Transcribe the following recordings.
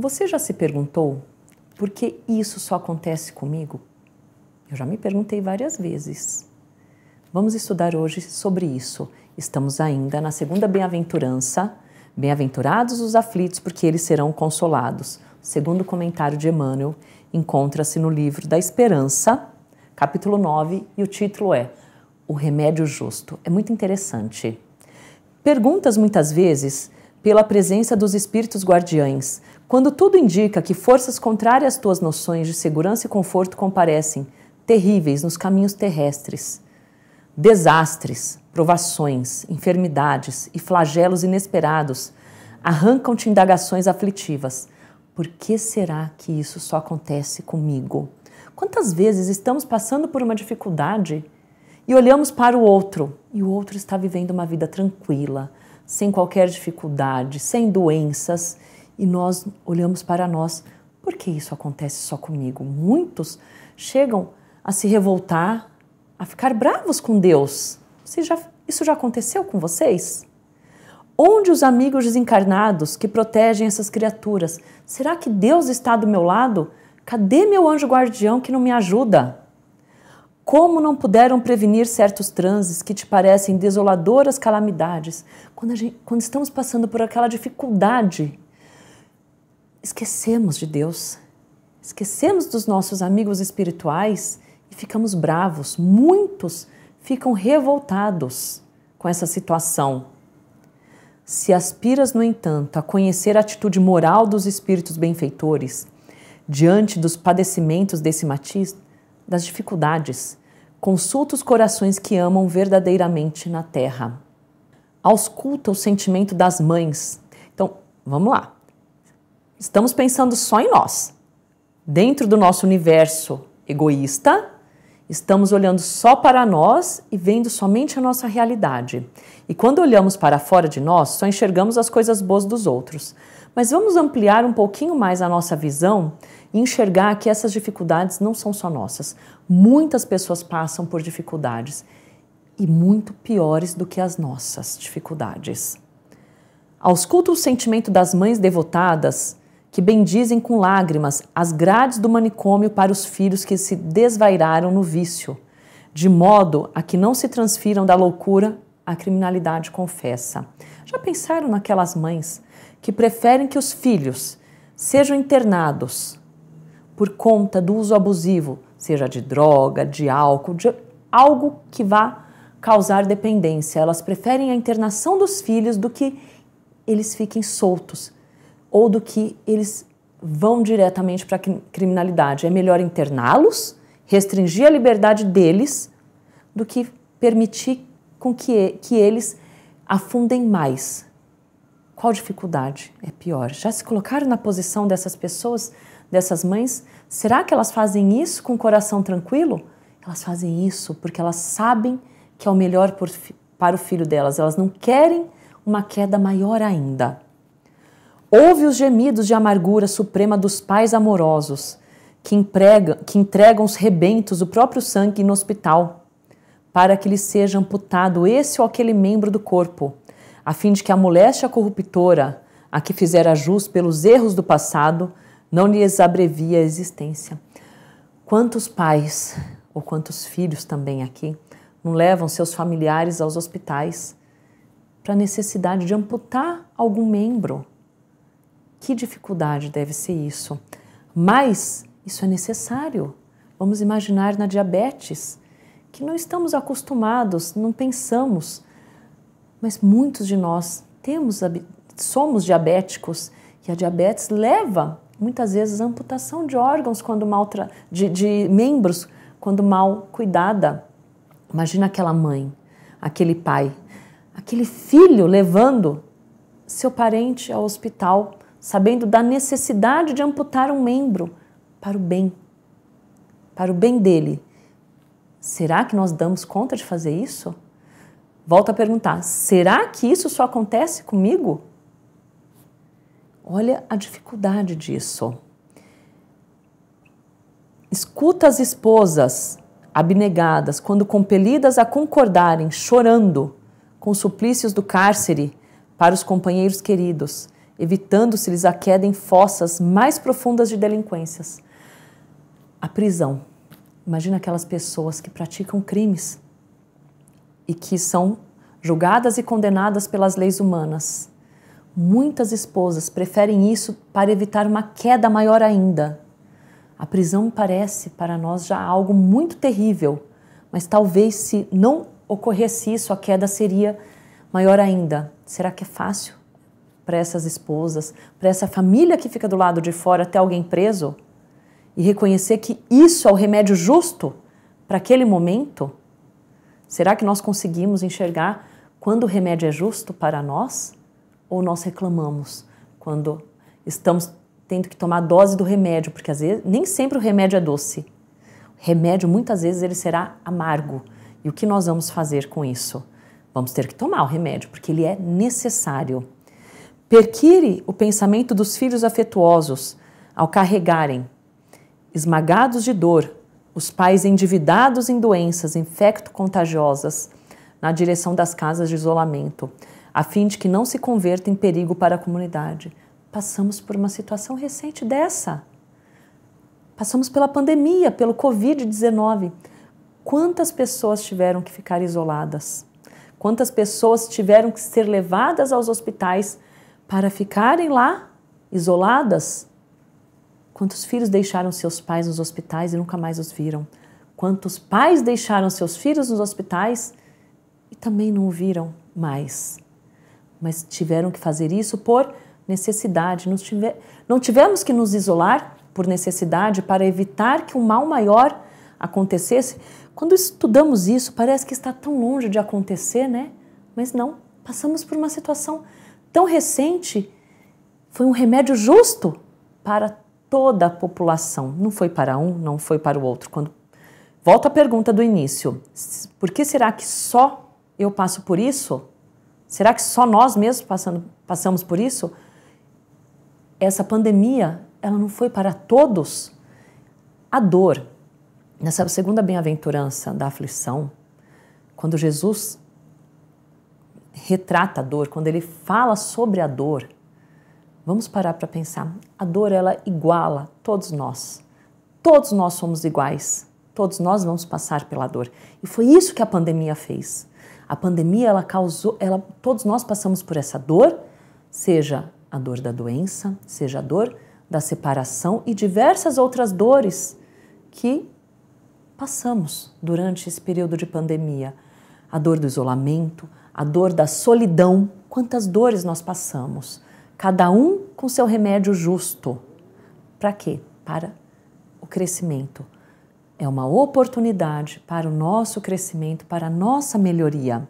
Você já se perguntou por que isso só acontece comigo? Eu já me perguntei várias vezes. Vamos estudar hoje sobre isso. Estamos ainda na segunda bem-aventurança. Bem-aventurados os aflitos, porque eles serão consolados. O segundo comentário de Emmanuel encontra-se no livro da Esperança, capítulo 9, e o título é O Remédio Justo. É muito interessante. Perguntas muitas vezes pela presença dos espíritos guardiães, quando tudo indica que forças contrárias às tuas noções de segurança e conforto comparecem, terríveis nos caminhos terrestres, desastres, provações, enfermidades e flagelos inesperados arrancam-te indagações aflitivas. Por que será que isso só acontece comigo? Quantas vezes estamos passando por uma dificuldade e olhamos para o outro e o outro está vivendo uma vida tranquila, sem qualquer dificuldade, sem doenças e nós olhamos para nós. Por que isso acontece só comigo? Muitos chegam a se revoltar, a ficar bravos com Deus. Já, isso já aconteceu com vocês? Onde os amigos desencarnados que protegem essas criaturas? Será que Deus está do meu lado? Cadê meu anjo guardião que não me ajuda? Como não puderam prevenir certos transes que te parecem desoladoras calamidades? Quando, gente, quando estamos passando por aquela dificuldade esquecemos de Deus, esquecemos dos nossos amigos espirituais e ficamos bravos. Muitos ficam revoltados com essa situação. Se aspiras, no entanto, a conhecer a atitude moral dos espíritos benfeitores diante dos padecimentos desse matiz, das dificuldades, consulta os corações que amam verdadeiramente na terra. Ausculta o sentimento das mães. Então, vamos lá estamos pensando só em nós. Dentro do nosso universo egoísta, estamos olhando só para nós e vendo somente a nossa realidade. E quando olhamos para fora de nós, só enxergamos as coisas boas dos outros. Mas vamos ampliar um pouquinho mais a nossa visão e enxergar que essas dificuldades não são só nossas. Muitas pessoas passam por dificuldades e muito piores do que as nossas dificuldades. Ausculta o sentimento das mães devotadas que bendizem com lágrimas as grades do manicômio para os filhos que se desvairaram no vício, de modo a que não se transfiram da loucura à criminalidade confessa. Já pensaram naquelas mães que preferem que os filhos sejam internados por conta do uso abusivo, seja de droga, de álcool, de algo que vá causar dependência. Elas preferem a internação dos filhos do que eles fiquem soltos ou do que eles vão diretamente para a criminalidade. É melhor interná-los, restringir a liberdade deles, do que permitir com que, que eles afundem mais. Qual dificuldade é pior? Já se colocaram na posição dessas pessoas, dessas mães? Será que elas fazem isso com o coração tranquilo? Elas fazem isso porque elas sabem que é o melhor por, para o filho delas. Elas não querem uma queda maior ainda. Ouve os gemidos de amargura suprema dos pais amorosos, que, que entregam os rebentos do próprio sangue no hospital, para que lhe seja amputado esse ou aquele membro do corpo, a fim de que a moléstia corruptora, a que fizera jus pelos erros do passado, não lhes abrevia a existência. Quantos pais, ou quantos filhos também aqui, não levam seus familiares aos hospitais para a necessidade de amputar algum membro? Que dificuldade deve ser isso? Mas isso é necessário. Vamos imaginar na diabetes, que não estamos acostumados, não pensamos, mas muitos de nós temos, somos diabéticos e a diabetes leva muitas vezes à amputação de órgãos quando mal de, de membros quando mal cuidada. Imagina aquela mãe, aquele pai, aquele filho levando seu parente ao hospital sabendo da necessidade de amputar um membro para o bem, para o bem dele. Será que nós damos conta de fazer isso? Volto a perguntar: será que isso só acontece comigo? Olha a dificuldade disso. Escuta as esposas abnegadas quando compelidas a concordarem, chorando, com suplícios do cárcere para os companheiros queridos evitando-se-lhes a queda em fossas mais profundas de delinquências. A prisão. Imagina aquelas pessoas que praticam crimes e que são julgadas e condenadas pelas leis humanas. Muitas esposas preferem isso para evitar uma queda maior ainda. A prisão parece para nós já algo muito terrível, mas talvez se não ocorresse isso, a queda seria maior ainda. Será que é fácil? para essas esposas, para essa família que fica do lado de fora até alguém preso e reconhecer que isso é o remédio justo para aquele momento? Será que nós conseguimos enxergar quando o remédio é justo para nós ou nós reclamamos quando estamos tendo que tomar a dose do remédio, porque às vezes nem sempre o remédio é doce. O remédio muitas vezes ele será amargo. E o que nós vamos fazer com isso? Vamos ter que tomar o remédio, porque ele é necessário. Perquire o pensamento dos filhos afetuosos ao carregarem, esmagados de dor, os pais endividados em doenças infecto-contagiosas na direção das casas de isolamento, a fim de que não se converta em perigo para a comunidade. Passamos por uma situação recente dessa. Passamos pela pandemia, pelo Covid-19. Quantas pessoas tiveram que ficar isoladas? Quantas pessoas tiveram que ser levadas aos hospitais? para ficarem lá, isoladas. Quantos filhos deixaram seus pais nos hospitais e nunca mais os viram? Quantos pais deixaram seus filhos nos hospitais e também não o viram mais? Mas tiveram que fazer isso por necessidade. Não tivemos que nos isolar por necessidade para evitar que um mal maior acontecesse. Quando estudamos isso, parece que está tão longe de acontecer, né? Mas não, passamos por uma situação tão recente foi um remédio justo para toda a população. Não foi para um, não foi para o outro. Quando volta à pergunta do início, por que será que só eu passo por isso? Será que só nós mesmos passando, passamos por isso? Essa pandemia, ela não foi para todos. A dor, nessa segunda bem-aventurança da aflição, quando Jesus retrata a dor, quando ele fala sobre a dor, vamos parar para pensar. A dor ela iguala todos nós. Todos nós somos iguais. Todos nós vamos passar pela dor. E foi isso que a pandemia fez. A pandemia ela causou, ela, todos nós passamos por essa dor, seja a dor da doença, seja a dor da separação e diversas outras dores que passamos durante esse período de pandemia. A dor do isolamento, a dor da solidão. Quantas dores nós passamos, cada um com seu remédio justo. Para quê? Para o crescimento. É uma oportunidade para o nosso crescimento, para a nossa melhoria.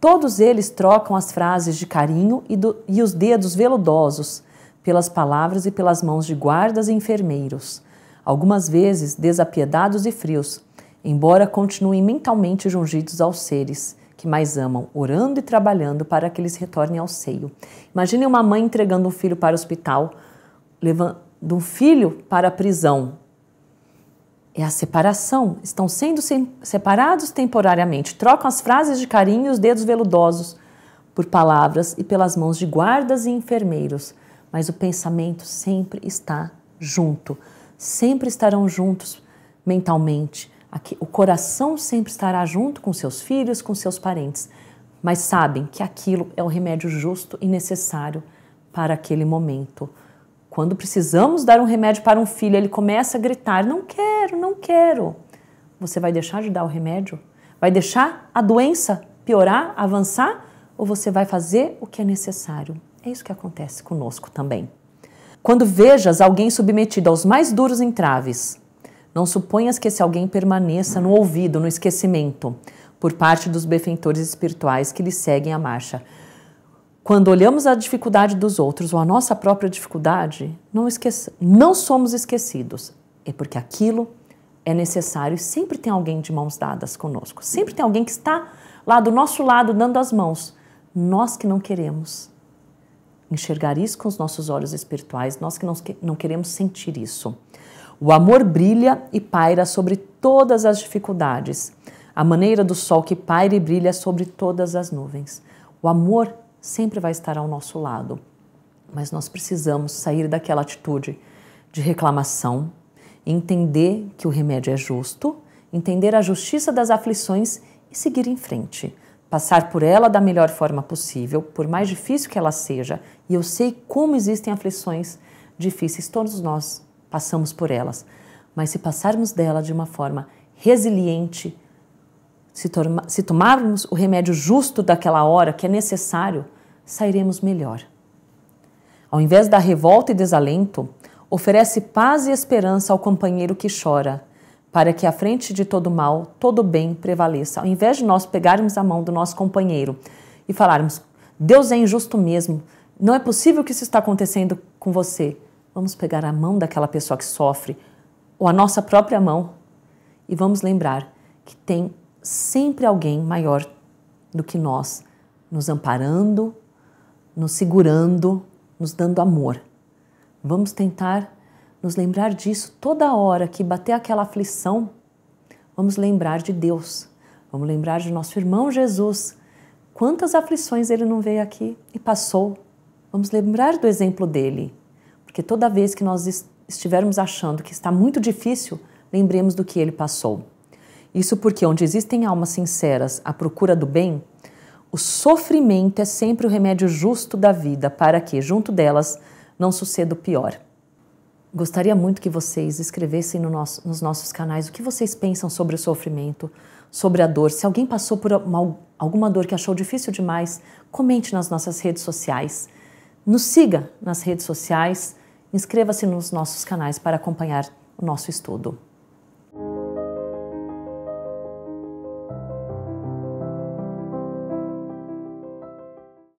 Todos eles trocam as frases de carinho e, do, e os dedos veludosos pelas palavras e pelas mãos de guardas e enfermeiros, algumas vezes desapiedados e frios, embora continuem mentalmente jungidos aos seres que mais amam, orando e trabalhando para que eles retornem ao seio. Imagine uma mãe entregando um filho para o hospital, levando um filho para a prisão. É a separação. Estão sendo separados temporariamente. Trocam as frases de carinho e os dedos veludosos por palavras e pelas mãos de guardas e enfermeiros. Mas o pensamento sempre está junto. Sempre estarão juntos mentalmente Aqui, o coração sempre estará junto com seus filhos, com seus parentes, mas sabem que aquilo é o remédio justo e necessário para aquele momento. Quando precisamos dar um remédio para um filho, ele começa a gritar: Não quero, não quero. Você vai deixar de dar o remédio? Vai deixar a doença piorar, avançar? Ou você vai fazer o que é necessário? É isso que acontece conosco também. Quando vejas alguém submetido aos mais duros entraves, não suponhas que esse alguém permaneça no ouvido, no esquecimento, por parte dos benfeitores espirituais que lhe seguem a marcha. Quando olhamos a dificuldade dos outros ou a nossa própria dificuldade, não, não somos esquecidos. É porque aquilo é necessário. e Sempre tem alguém de mãos dadas conosco. Sempre tem alguém que está lá do nosso lado dando as mãos. Nós que não queremos enxergar isso com os nossos olhos espirituais, nós que não, não queremos sentir isso. O amor brilha e paira sobre todas as dificuldades, a maneira do sol que paira e brilha é sobre todas as nuvens. O amor sempre vai estar ao nosso lado, mas nós precisamos sair daquela atitude de reclamação, entender que o remédio é justo, entender a justiça das aflições e seguir em frente. Passar por ela da melhor forma possível, por mais difícil que ela seja, e eu sei como existem aflições difíceis, todos nós passamos por elas. Mas se passarmos dela de uma forma resiliente, se, torma, se tomarmos o remédio justo daquela hora que é necessário, sairemos melhor. Ao invés da revolta e desalento, oferece paz e esperança ao companheiro que chora, para que à frente de todo mal, todo bem prevaleça. Ao invés de nós pegarmos a mão do nosso companheiro e falarmos: Deus é injusto mesmo, não é possível que isso está acontecendo com você. Vamos pegar a mão daquela pessoa que sofre, ou a nossa própria mão, e vamos lembrar que tem sempre alguém maior do que nós, nos amparando, nos segurando, nos dando amor. Vamos tentar nos lembrar disso toda hora que bater aquela aflição. Vamos lembrar de Deus, vamos lembrar de nosso irmão Jesus. Quantas aflições ele não veio aqui e passou. Vamos lembrar do exemplo dele. Porque toda vez que nós estivermos achando que está muito difícil, lembremos do que ele passou. Isso porque onde existem almas sinceras à procura do bem, o sofrimento é sempre o remédio justo da vida para que, junto delas, não suceda o pior. Gostaria muito que vocês escrevessem no nosso, nos nossos canais o que vocês pensam sobre o sofrimento, sobre a dor. Se alguém passou por uma, alguma dor que achou difícil demais, comente nas nossas redes sociais. Nos siga nas redes sociais, Inscreva-se nos nossos canais para acompanhar o nosso estudo.